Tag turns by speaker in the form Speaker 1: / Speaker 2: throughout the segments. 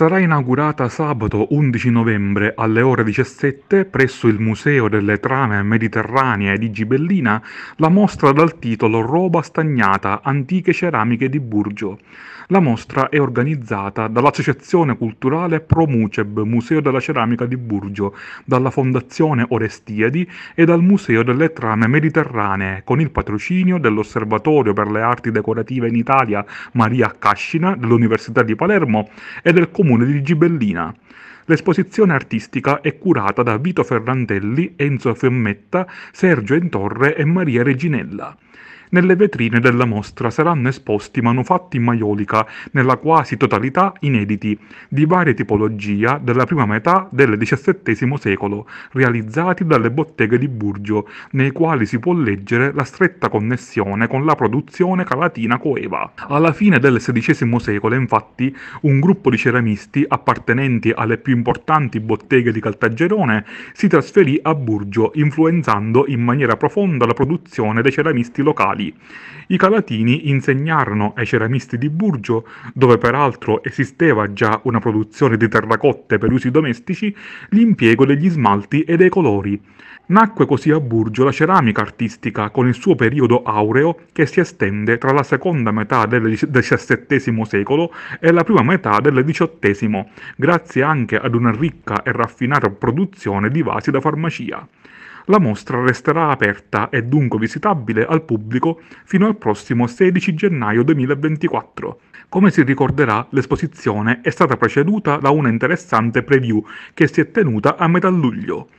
Speaker 1: sarà inaugurata sabato 11 novembre alle ore 17 presso il Museo delle Trame Mediterranee di Gibellina la mostra dal titolo Roba stagnata, antiche ceramiche di Burgio. La mostra è organizzata dall'Associazione Culturale Promuceb, Museo della Ceramica di Burgio, dalla Fondazione Orestiadi e dal Museo delle Trame Mediterranee, con il patrocinio dell'Osservatorio per le Arti Decorative in Italia Maria Cascina dell'Università di Palermo e del Comune comune di Gibellina. L'esposizione artistica è curata da Vito Ferrandelli, Enzo Fiammetta, Sergio Entorre e Maria Reginella. Nelle vetrine della mostra saranno esposti manufatti in maiolica, nella quasi totalità inediti, di varia tipologia della prima metà del XVII secolo, realizzati dalle botteghe di Burgio, nei quali si può leggere la stretta connessione con la produzione calatina coeva. Alla fine del XVI secolo, infatti, un gruppo di ceramisti appartenenti alle più importanti botteghe di Caltagirone si trasferì a Burgio, influenzando in maniera profonda la produzione dei ceramisti locali lì. I Calatini insegnarono ai ceramisti di Burgio, dove peraltro esisteva già una produzione di terracotte per usi domestici, l'impiego degli smalti e dei colori. Nacque così a Burgio la ceramica artistica con il suo periodo aureo che si estende tra la seconda metà del XVII secolo e la prima metà del XVIII, grazie anche ad una ricca e raffinata produzione di vasi da farmacia la mostra resterà aperta e dunque visitabile al pubblico fino al prossimo 16 gennaio 2024. Come si ricorderà, l'esposizione è stata preceduta da una interessante preview che si è tenuta a metà luglio.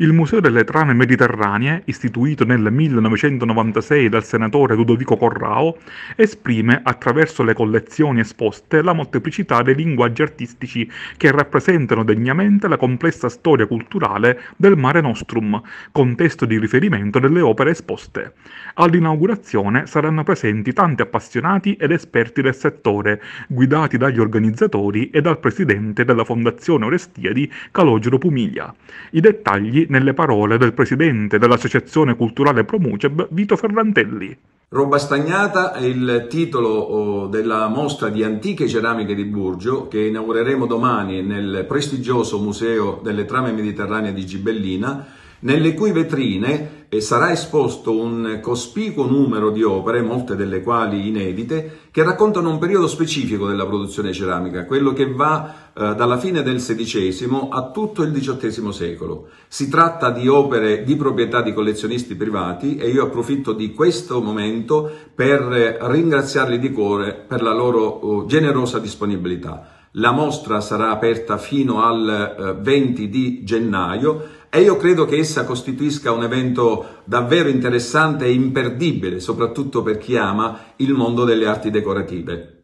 Speaker 1: Il Museo delle Trame Mediterranee, istituito nel 1996 dal senatore Ludovico Corrao, esprime attraverso le collezioni esposte la molteplicità dei linguaggi artistici che rappresentano degnamente la complessa storia culturale del Mare Nostrum, contesto di riferimento delle opere esposte. All'inaugurazione saranno presenti tanti appassionati ed esperti del settore, guidati dagli organizzatori e dal presidente della Fondazione Orestiadi Calogero Pumiglia. I dettagli nelle parole del presidente dell'Associazione Culturale Promuceb Vito Ferrantelli. Roba
Speaker 2: stagnata è il titolo oh, della mostra di antiche ceramiche di Burgio che inaugureremo domani nel prestigioso Museo delle Trame Mediterranee di Gibellina nelle cui vetrine eh, sarà esposto un cospicuo numero di opere, molte delle quali inedite, che raccontano un periodo specifico della produzione ceramica, quello che va eh, dalla fine del XVI a tutto il XVIII secolo. Si tratta di opere di proprietà di collezionisti privati e io approfitto di questo momento per ringraziarli di cuore per la loro oh, generosa disponibilità. La mostra sarà aperta fino al eh, 20 di gennaio e io credo che essa costituisca un evento davvero interessante e imperdibile, soprattutto per chi ama il mondo delle arti decorative.